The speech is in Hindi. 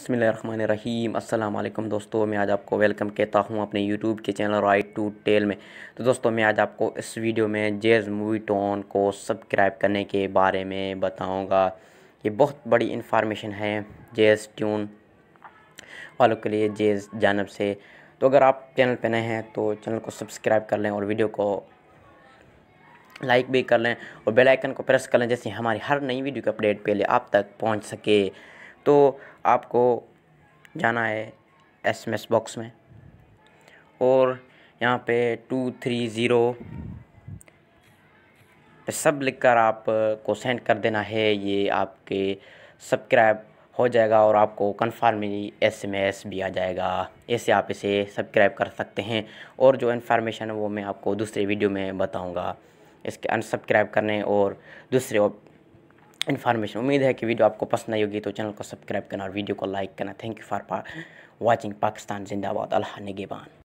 बसमीम अल्लाम दोस्तों मैं आज आपको वेलकम कहता हूँ अपने यूट्यूब के चैनल राइट टू टेल में तो दोस्तों मैं आज आपको इस वीडियो में जेज़ मूवी टोन को सब्सक्राइब करने के बारे में बताऊँगा ये बहुत बड़ी इन्फॉर्मेशन है जेज़ ट्यून वालों के लिए जेज़ जानब से तो अगर आप चैनल पर नए हैं तो चैनल को सब्सक्राइब कर लें और वीडियो को लाइक भी कर लें और बेलाइकन को प्रेस कर लें जैसे हमारी हर नई वीडियो के अपडेट पहले आप तक पहुँच सके तो आपको जाना है एस एम एस बॉक्स में और यहाँ पे टू थ्री ज़ीरो सब सब लिखकर आप को सेंड कर देना है ये आपके सब्सक्राइब हो जाएगा और आपको कन्फर्मली एस एम एस भी आ जाएगा ऐसे आप इसे सब्सक्राइब कर सकते हैं और जो इन्फॉर्मेशन है वो मैं आपको दूसरे वीडियो में बताऊंगा इसके अनसब्सक्राइब करने और दूसरे इन्फॉर्मेशन उम्मीद है कि वीडियो आपको पसंद आई होगी तो चैनल को सब्सक्राइब करना और वीडियो को लाइक करना thank you for watching Pakistan जिंदाबाद अल्लाह नगेबान